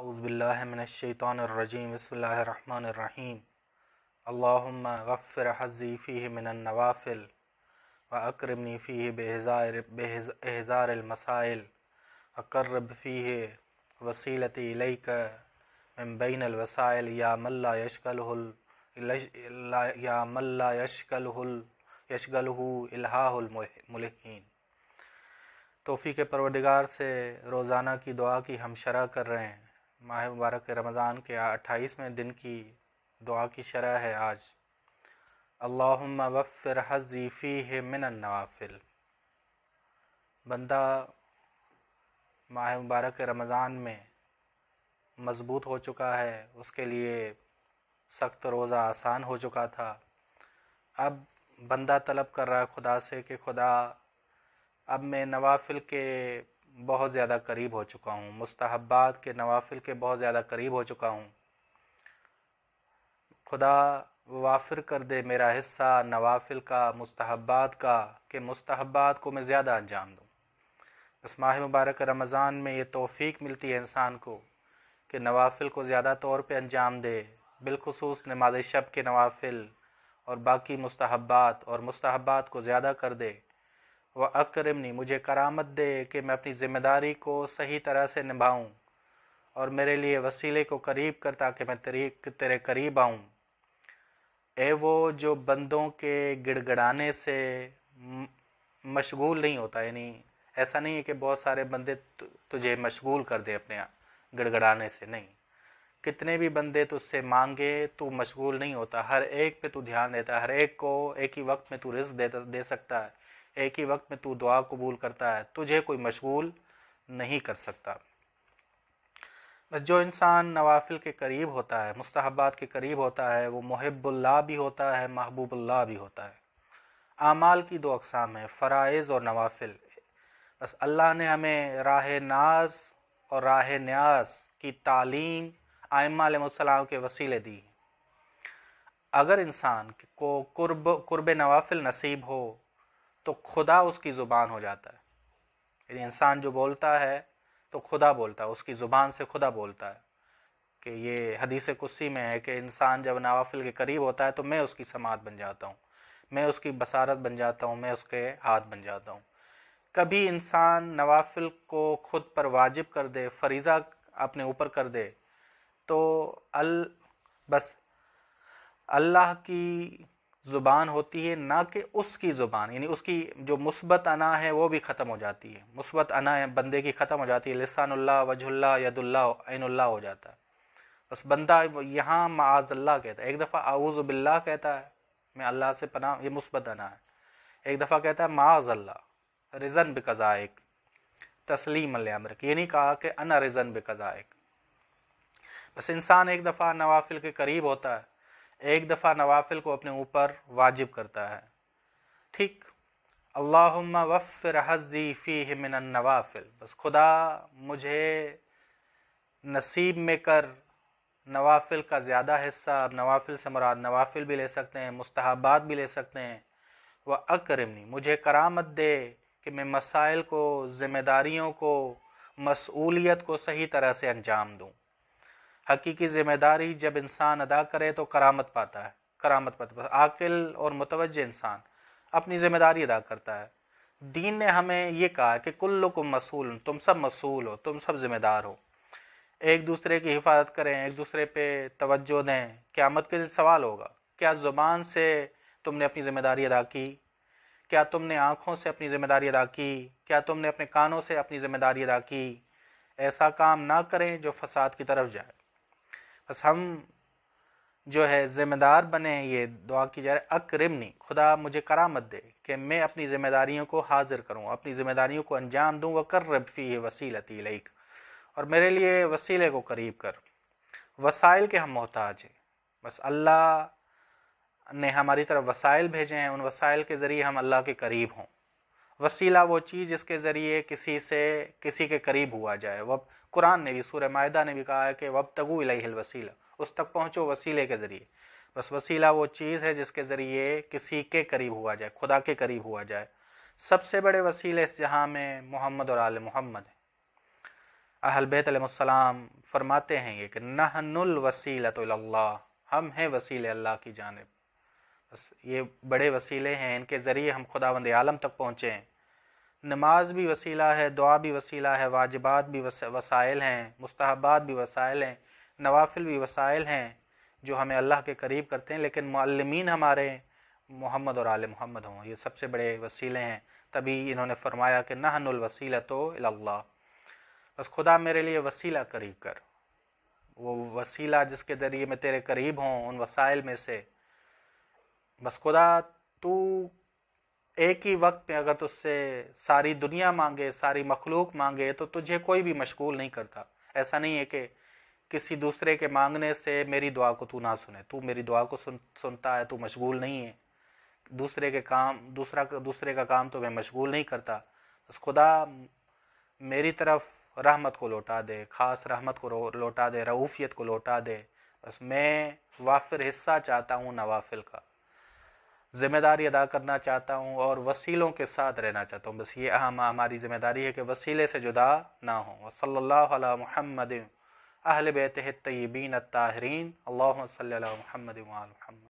अउज़बिल्लिमिनशैतरजीम बसमीम अल्लाम गफ़र हज़ी फ़ी मिनवाफ़िल व अक्रमनी फ़ी बेहज़ारमसाइल अकरब फ़ी वसीलती इलैक मबैनवसाइल या मल्ला यशकलहुल या मल्ला यशकलहुल यशगलहू इलाहामुलहन तोफ़ी के परवदिगार से रोज़ाना की दुआ की हम शरा कर रहे हैं माह मुबारक रमज़ान के अट्ठाईसवें दिन की दुआ की शरह है आज अल्लाह वफ़िर हजीफ़ी है नवाफिल बंदा माह मुबारक रमज़ान में मज़बूत हो चुका है उसके लिए सख्त रोज़ा आसान हो चुका था अब बंदा तलब कर रहा है खुदा से कि खुदा अब मैं नवाफिल के बहुत ज़्यादा करीब हो चुका हूँ मुस्तहबात के नवाफिल के बहुत ज़्यादा करीब हो चुका हूँ खुदा वाफिर कर दे मेरा हिस्सा नवाफिल का मुस्तहबात का कि मुस्तहबात को मैं ज़्यादा अंजाम दूँ इस माह मुबारक रमज़ान में ये तोफ़ी मिलती है इंसान को कि नवाफिल को ज़्यादा तौर पर अंजाम दे बिलखसूस नमाज शब के नवाफिल और बाकी मुस्तहबात और मुस्तहबात को ज़्यादा कर दे व अक्रमनी मुझे करामत दे कि मैं अपनी ज़िम्मेदारी को सही तरह से निभाऊं और मेरे लिए वसीले को करीब कर ताकि मैं तेरी तेरे करीब आऊं ए वो जो बंदों के गिड़गड़ाने से मशगूल नहीं होता यानी ऐसा नहीं है कि बहुत सारे बंदे तुझे मशगूल कर दे अपने गिड़गड़ाने से नहीं कितने भी बंदे तुझसे मांगे तू मशगूल नहीं होता हर एक पे तू ध्यान देता हर एक को एक ही वक्त में तू रिस्क दे सकता है एक ही वक्त में तू दुआ कबूल करता है तुझे कोई मशगूल नहीं कर सकता बस जो इंसान नवाफिल के करीब होता है मुस्तहबात के करीब होता है वो महबुल्ला भी होता है महबूबुल्ला भी होता है आमाल की दो अकसाम है फ़राइज़ और नवाफिल बस अल्लाह ने हमें राह नाज और राह न्यास की तालीम आयमासम के वसीले दी अगर इंसान को कुर्ब कुर्ब नवाफिल नसीब हो तो खुदा उसकी ज़ुबान हो जाता है यानी इंसान जो बोलता है तो खुदा बोलता है उसकी ज़ुबान से खुदा बोलता है कि ये हदीस कुस्सी में है कि इंसान जब नवाफिल के करीब होता है तो मैं उसकी समात बन जाता हूँ मैं उसकी बसारत बन जाता हूँ मैं उसके हाथ बन जाता हूँ कभी इंसान नवाफिल को खुद पर वाजिब कर दे फरीज़ा अपने ऊपर कर दे तो अल बस अल्लाह की ज़ुबान होती है ना कि उसकी ज़ुबान यानी उसकी जो मुस्बत अना है वो भी ख़त्म हो जाती है मुस्बत अना है बंदे की ख़त्म हो जाती है लसानल्ला वजुल्ला यदुल्ला हो जाता है बस बंदा यहाँ माजल्ला कहता है एक दफ़ा आऊज़ बिल्ला कहता है मैं अल्लाह से पना ये मुस्बत अना है एक दफ़ा कहता है माजल्ला रिजन बिकज़ाइक तस्लीम अमर ये नहीं कहा कि अना रिजन बिकज़ाइक बस इंसान एक दफ़ा नवाफिल के करीब होता है एक दफ़ा नवाफिल को अपने ऊपर वाजिब करता है ठीक अल्लाहुम्मा वफ़िर हज़ी फ़ी मिन नवाफिल बस खुदा मुझे नसीब में कर नवाफिल का ज़्यादा हिस्सा अब नवाफिल से मुराद नवाफिल भी ले सकते हैं मुस्तहबात भी ले सकते हैं व अक्रमनी मुझे करामत दे कि मैं मसाइल को ज़िम्मेदारियों को मसूलियत को सही तरह से अंजाम दूँ हकीकी जिम्मेदारी जब इंसान अदा करे तो करामत पाता है करामत पाता है आकिल और मुतवज इंसान अपनी जिम्मेदारी अदा करता है दीन ने हमें ये कहा कि कुल्लु को मसूल तुम सब मसूल हो तुम सब जिम्मेदार हो एक दूसरे की हिफाजत करें एक दूसरे पे तवज्जो दें क़्यामत के दिन सवाल होगा क्या ज़ुबान से तुमने अपनी ज़िम्मेदारी अदा की क्या तुमने आँखों से अपनी ज़िम्मेदारी अदा की क्या तुमने अपने कानों से अपनी ज़िम्मेदारी अदा की ऐसा काम ना करें जो फसाद की तरफ जाए बस हम जो है ज़िम्मेदार बने हैं ये दुआ की जा रही अक्रिमनी खुदा मुझे करामत दे कि मैं अपनी ज़िम्मेदारियों को हाजिर करूँ अपनी ज़िम्मेदारियों को अंजाम दूँ व कर रबफ़ी वसीलती लईक और मेरे लिए वसीले को करीब कर वसाइल के हम मोहताज हैं बस अल्लाह ने हमारी तरफ वसाइल भेजे हैं उन वसाइल के ज़रिए हम अल्लाह के करीब हों वसीला वो चीज़ जिसके ज़रिए किसी से किसी के करीब हुआ जाए वब कुरान ने भी सूर्य माहा ने भी कहा है कि वब तगु इलाही वसीला उस तक पहुँचो वसीले के ज़रिए बस वसीला वो चीज़ है जिसके ज़रिए किसी के करीब हुआ जाए खुदा के करीब हुआ जाए सबसे बड़े वसीले इस जहाँ में मोहम्मद और आल मोहम्मद हैं अहलबैतम फरमाते हैं ये कि नहनुल वसीला तो हम हैं वसीले अल्लाह की जानब ये बड़े वसीले हैं इनके ज़रिए हम खुदावंद आलम तक पहुँचे हैं नमाज भी वसीला है दुआ भी वसीला है वाजबात भी वस, वसाइल हैं मुस्तबात भी वसाइल हैं नवाफिल भी वसाइल हैं जो हमें अल्लाह के करीब करते हैं लेकिन मालमीन हमारे मोहम्मद और आल मोहम्मद हों ये सबसे बड़े वसीले हैं तभी इन्होंने फरमाया कि नहनुल तो अल्लाह बस खुदा मेरे लिए वसीला करीब कर वो वसीला जिसके ज़रिए मैं तेरे करीब हों उन वसाइल में से बस खुदा तू एक ही वक्त में अगर तुझसे सारी दुनिया मांगे सारी मखलूक मांगे तो तुझे कोई भी मशगूल नहीं करता ऐसा नहीं है कि किसी दूसरे के मांगने से मेरी दुआ को तू ना सुने तू मेरी दुआ को सुन सुनता है तू मशगूल नहीं है दूसरे के काम दूसरा दूसरे का काम तो मैं मशगूल नहीं करता बस खुदा मेरी तरफ रहमत को लौटा दे ख़ास रहमत को लौटा दे रऊफ़ियत को लौटा दे बस मैं वाफिर हिस्सा चाहता हूँ नवाफिल का ज़िम्मेदारी अदा करना चाहता हूँ और वसीलों के साथ रहना चाहता हूँ बस ये अहम हमारी ज़िम्मेदारी है कि वसीले से जुदा ना हों वसल्ला महमद अहल बेत तयबीन ताहरीन अल्लाम महमद